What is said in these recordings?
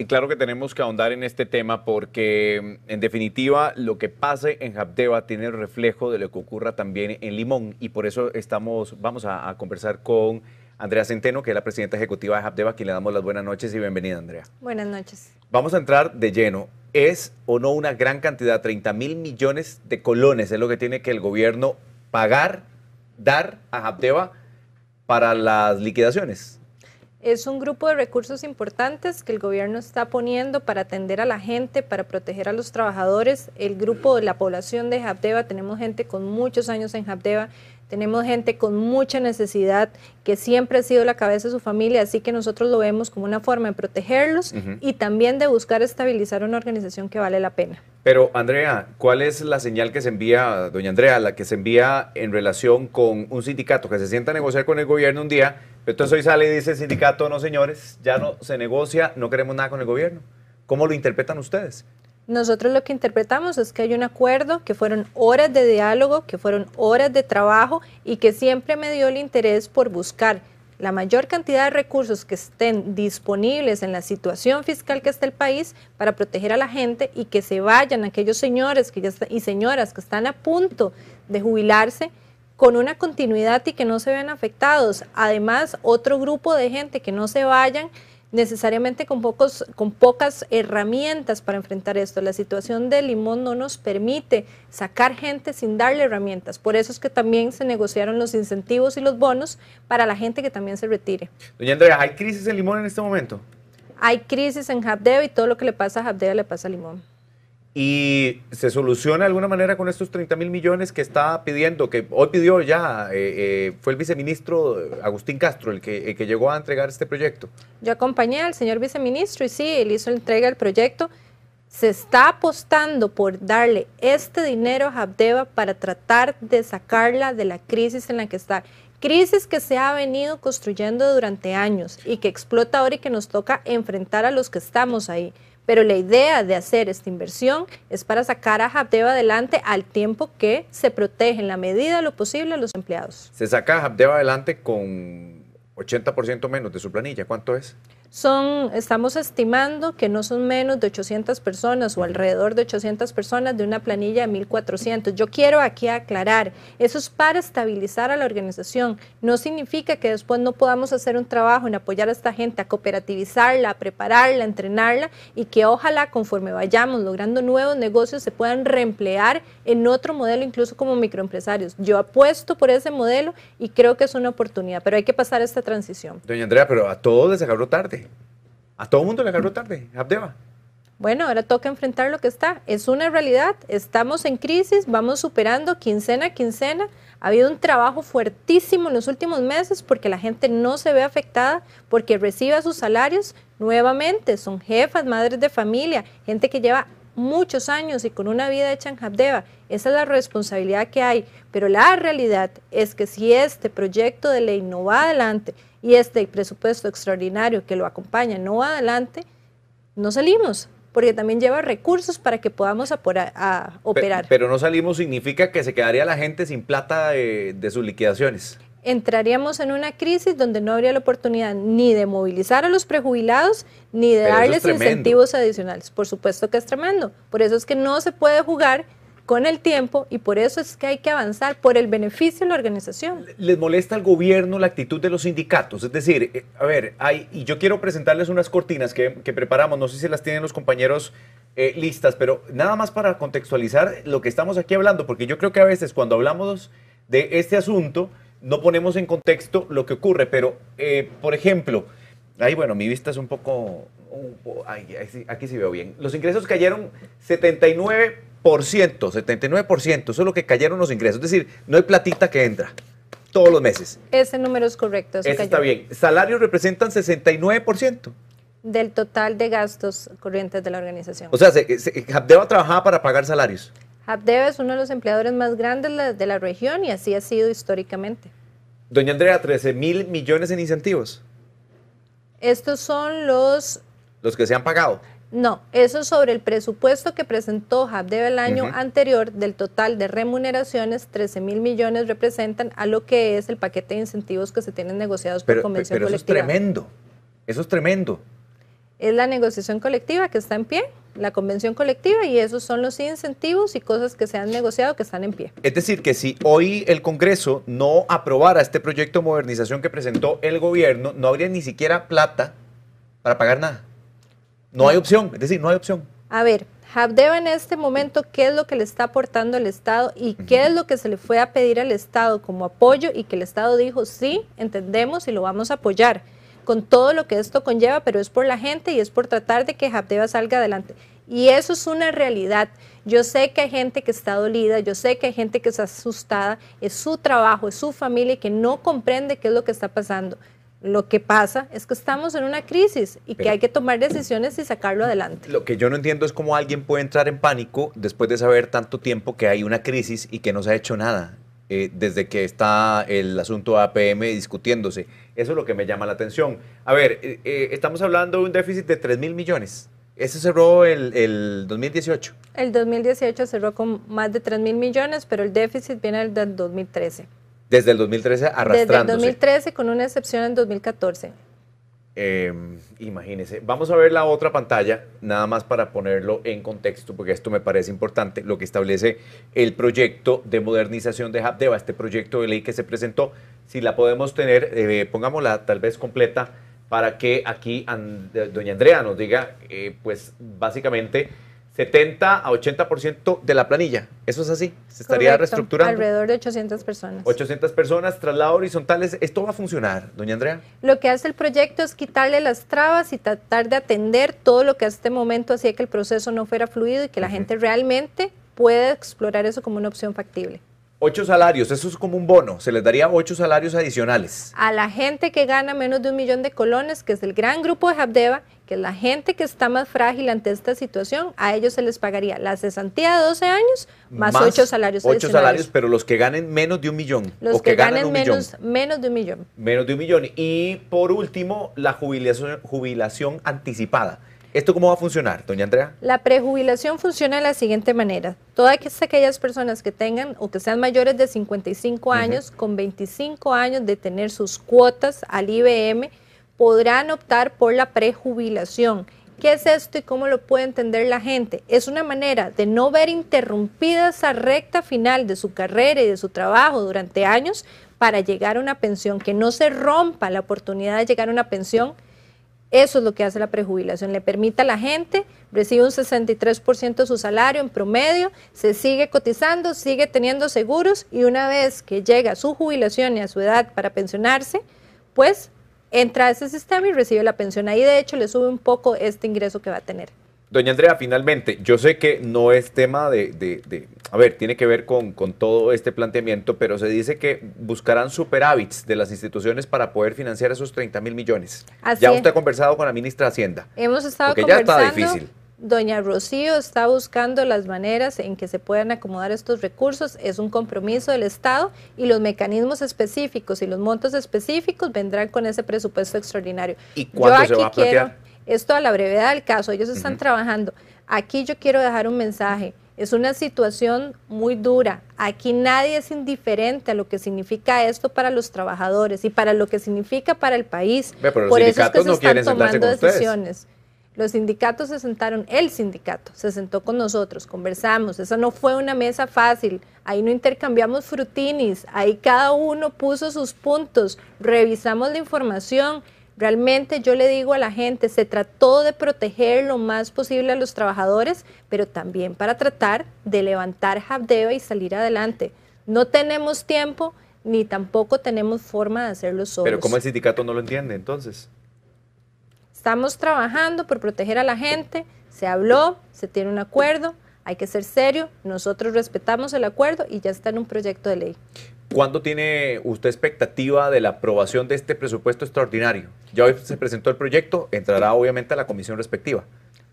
Y claro que tenemos que ahondar en este tema porque, mm, en definitiva, lo que pase en Japdeva tiene el reflejo de lo que ocurra también en Limón. Y por eso estamos, vamos a, conversar con Andrea Centeno, que es la presidenta ejecutiva de Japdeva. a quien le damos las buenas noches y bienvenida, Andrea. Buenas noches. Vamos a entrar de lleno. ¿Es o no una gran cantidad, 30 mil millones de colones, es lo que tiene que el gobierno pagar, dar a Japdeva para las liquidaciones? es un grupo de recursos importantes que el gobierno está poniendo para atender a la gente, para proteger a los trabajadores. El grupo de la población de Japdeva, tenemos gente con muchos años en Japdeva, tenemos gente con mucha necesidad que siempre ha sido la cabeza de su familia, así que nosotros lo vemos como una forma de protegerlos y también de buscar estabilizar una organización que vale la pena. Pero Andrea, ¿cuál es la señal que se envía, doña Andrea, la que se envía en relación con un sindicato que se sienta a negociar con el gobierno un día? Entonces hoy sale y dice sindicato, no señores, ya no se negocia, no queremos nada con el gobierno. ¿Cómo lo interpretan ustedes? Nosotros lo que interpretamos es que hay un acuerdo, que fueron horas de diálogo, que fueron horas de trabajo y que siempre me dio el interés por buscar la mayor cantidad de recursos que estén disponibles en la situación fiscal que está el país para proteger a la gente y que se vayan aquellos señores que ya y señoras que están a punto de jubilarse con una continuidad y que no se vean afectados. Además, otro grupo de gente que no se vayan necesariamente con, pocos, con pocas herramientas para enfrentar esto. La situación de Limón no nos permite sacar gente sin darle herramientas. Por eso es que también se negociaron los incentivos y los bonos para la gente que también se retire. Doña Andrea, ¿hay crisis en Limón en este momento? Hay crisis en Jabdeo y todo lo que le pasa a Jabdeo le pasa a Limón y se soluciona de alguna manera con estos 30 mil millones que está pidiendo, que hoy pidió ya, eh, eh, fue el viceministro Agustín Castro el que, llegó a entregar este proyecto. Yo acompañé al señor viceministro y sí, él hizo entrega del proyecto. Se está apostando por darle este dinero a Habdeba para tratar de sacarla de la crisis en la que está. Crisis que se ha venido construyendo durante años y que explota ahora y que nos toca enfrentar a los que estamos ahí. Pero la idea de hacer esta inversión es para sacar a Habdeb adelante al tiempo que se protege en la medida de lo posible a los empleados. Se saca a adelante con 80% menos de su planilla. ¿Cuánto es? son, estamos estimando que no son menos de 800 personas o alrededor de 800 personas de una planilla de 1.400. Yo quiero aquí aclarar, eso es para estabilizar a la organización. No significa que después no podamos hacer un trabajo en apoyar a esta gente, a cooperativizarla, a prepararla, a entrenarla y que ojalá conforme vayamos logrando nuevos negocios se puedan reemplear en otro modelo, incluso como microempresarios. Yo apuesto por ese modelo y creo que es una oportunidad, pero hay que pasar esta transición. Doña Andrea, pero a todos les agarró tarde. A todo el mundo le agarró tarde, Abdeba Bueno, ahora toca enfrentar lo que está. Es una realidad, estamos en crisis, vamos superando quincena a quincena. Ha habido un trabajo fuertísimo en los últimos meses porque la gente no se ve afectada, porque recibe sus salarios nuevamente. Son jefas, madres de familia, gente que lleva muchos años y con una vida hecha en Esa es la responsabilidad que hay. Pero la realidad es que si este proyecto de ley no va adelante y este presupuesto extraordinario que lo acompaña no va adelante, no salimos porque también lleva recursos para que podamos a operar. Pero, no salimos significa que se quedaría la gente sin plata de, de sus liquidaciones entraríamos en una crisis donde no habría la oportunidad ni de movilizar a los prejubilados ni de darles incentivos adicionales. Por supuesto que es tremendo. Por eso es que no se puede jugar con el tiempo y por eso es que hay que avanzar por el beneficio de la organización. ¿Les molesta al gobierno la actitud de los sindicatos? Es decir, eh, a ver, hay, y yo quiero presentarles unas cortinas que, preparamos, no sé si las tienen los compañeros eh, listas, pero nada más para contextualizar lo que estamos aquí hablando, porque yo creo que a veces cuando hablamos de este asunto, no ponemos en contexto lo que ocurre, pero, eh, por ejemplo, ahí bueno, mi vista es un poco, aquí sí veo bien. Los ingresos cayeron 79%, 79%, eso es lo que cayeron los ingresos, es decir, no hay platita que entra todos los meses. Ese número es correcto. Eso está bien. Salarios representan 69% del total de gastos corrientes de la organización. O sea, se, trabajar para pagar salarios. Abdeva es uno de los empleadores más grandes de la región y así ha sido históricamente. Doña Andrea, 13 mil millones en incentivos. Estos son los... Los que se han pagado. No, eso sobre el presupuesto que presentó Habdeb el año anterior del total de remuneraciones, 13 mil millones representan a lo que es el paquete de incentivos que se tienen negociados por convención pero Eso es tremendo, eso es tremendo. Es la negociación colectiva que está en pie la convención colectiva y esos son los incentivos y cosas que se han negociado que están en pie. Es decir, que si hoy el Congreso no aprobara este proyecto de modernización que presentó el gobierno, no habría ni siquiera plata para pagar nada. No hay opción, es decir, no hay opción. A ver, Habdeba en este momento, ¿qué es lo que le está aportando el Estado y qué es lo que se le fue a pedir al Estado como apoyo y que el Estado dijo, sí, entendemos y lo vamos a apoyar? con todo lo que esto conlleva, pero es por la gente y es por tratar de que Japdeva salga adelante. Y eso es una realidad. Yo sé que hay gente que está dolida, yo sé que hay gente que está asustada, es su trabajo, es su familia y que no comprende qué es lo que está pasando. Lo que pasa es que estamos en una crisis y que hay que tomar decisiones y sacarlo adelante. Lo que yo no entiendo es cómo alguien puede entrar en pánico después de saber tanto tiempo que hay una crisis y que no se ha hecho nada. Eh, desde que está el asunto APM discutiéndose. Eso es lo que me llama la atención. A ver, eh, eh, estamos hablando de un déficit de 3 mil millones. ¿Eso cerró el, el, 2018. El 2018 cerró con más de 3 mil millones, pero el déficit viene del 2013. Desde el 2013 arrastrándose. Desde el 2013 con una excepción en 2014. Eh, em, imagínense. Vamos a ver la otra pantalla, nada más para ponerlo en contexto, porque esto me parece importante, lo que establece el proyecto de modernización de Habdeba, este proyecto de ley que se presentó. Si la podemos tener, eh, pongámosla tal vez completa para que aquí doña Andrea nos diga, eh, pues básicamente 70 a 80% de la planilla. ¿Eso es así? ¿Se estaría reestructurando? Alrededor de 800 personas. 800 personas, traslado horizontales. ¿Esto va a funcionar, doña Andrea? Lo que hace el proyecto es quitarle las trabas y tratar de atender todo lo que hasta este momento hacía que el proceso no fuera fluido y que la gente realmente pueda explorar eso como una opción factible. Ocho salarios, eso es como un bono, se les daría ocho salarios adicionales. A la gente que gana menos de un millón de colones, que es el gran grupo de Habdeba, que es la gente que está más frágil ante esta situación, a ellos se les pagaría la cesantía de 12 años más, ocho salarios ocho salarios, pero los que ganen menos de un millón. Los que, ganen, menos, menos de un millón. Menos de un millón. Y por último, la jubilación anticipada ¿Esto cómo va a funcionar, doña Andrea? La prejubilación funciona de la siguiente manera. Todas aquellas personas que tengan o que sean mayores de 55 años, con 25 años de tener sus cuotas al IBM, podrán optar por la prejubilación. ¿Qué es esto y cómo lo puede entender la gente? Es una manera de no ver interrumpida esa recta final de su carrera y de su trabajo durante años para llegar a una pensión, que no se rompa la oportunidad de llegar a una pensión eso es lo que hace la prejubilación, le permite a la gente, recibe un 63% de su salario en promedio, se sigue cotizando, sigue teniendo seguros y una vez que llega a su jubilación y a su edad para pensionarse, pues entra a ese sistema y recibe la pensión. Ahí de hecho le sube un poco este ingreso que va a tener. Doña Andrea, finalmente, yo sé que no es tema de, a ver, tiene que ver con, todo este planteamiento, pero se dice que buscarán superávits de las instituciones para poder financiar esos 30 mil millones. ya usted ha conversado con la ministra Hacienda. Hemos estado porque ya está difícil. Doña Rocío está buscando las maneras en que se puedan acomodar estos recursos. Es un compromiso del Estado y los mecanismos específicos y los montos específicos vendrán con ese presupuesto extraordinario. ¿Y cuándo se va a plantear? Esto a la brevedad del caso, ellos están trabajando. Aquí yo quiero dejar un mensaje. Es una situación muy dura. Aquí nadie es indiferente a lo que significa esto para los trabajadores y para lo que significa para el país. Por eso es que se están tomando decisiones. Los sindicatos se sentaron, el sindicato se sentó con nosotros, conversamos, esa no fue una mesa fácil, ahí no intercambiamos frutinis, ahí cada uno puso sus puntos, revisamos la información, Realmente yo le digo a la gente, se trató de proteger lo más posible a los trabajadores, pero también para tratar de levantar Habdeba y salir adelante. No tenemos tiempo ni tampoco tenemos forma de hacerlo solo. Pero ¿cómo el sindicato no lo entiende entonces? Estamos trabajando por proteger a la gente, se habló, se tiene un acuerdo, hay que ser serio, nosotros respetamos el acuerdo y ya está en un proyecto de ley. ¿Cuándo tiene usted expectativa de la aprobación de este presupuesto extraordinario? Ya hoy se presentó el proyecto, entrará obviamente a la comisión respectiva.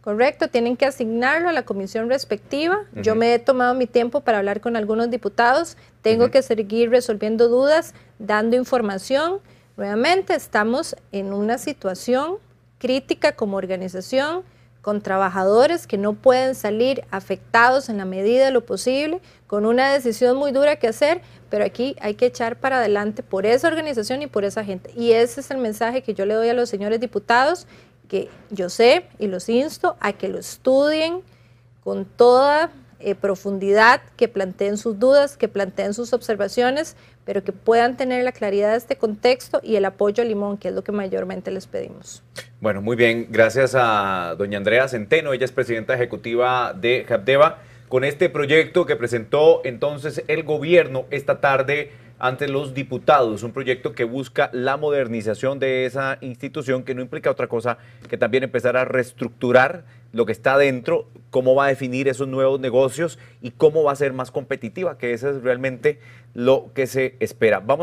Correcto, tienen que asignarlo a la comisión respectiva. Yo me he tomado mi tiempo para hablar con algunos diputados. Tengo que seguir resolviendo dudas, dando información. Nuevamente, estamos en una situación crítica como organización con trabajadores que no pueden salir afectados en la medida de lo posible, con una decisión muy dura que hacer, pero aquí hay que echar para adelante por esa organización y por esa gente. Y ese es el mensaje que yo le doy a los señores diputados, que yo sé y los insto a que lo estudien con toda eh, profundidad, que planteen sus dudas, que planteen sus observaciones, pero que puedan tener la claridad de este contexto y el apoyo a Limón, que es lo que mayormente les pedimos. Bueno, muy bien. Gracias a doña Andrea Centeno. Ella es presidenta ejecutiva de Japdeva con este proyecto que presentó entonces el gobierno esta tarde ante los diputados, un proyecto que busca la modernización de esa institución que no implica otra cosa que también empezar a reestructurar lo que está dentro, cómo va a definir esos nuevos negocios y cómo va a ser más competitiva, que eso es realmente lo que se espera. Vamos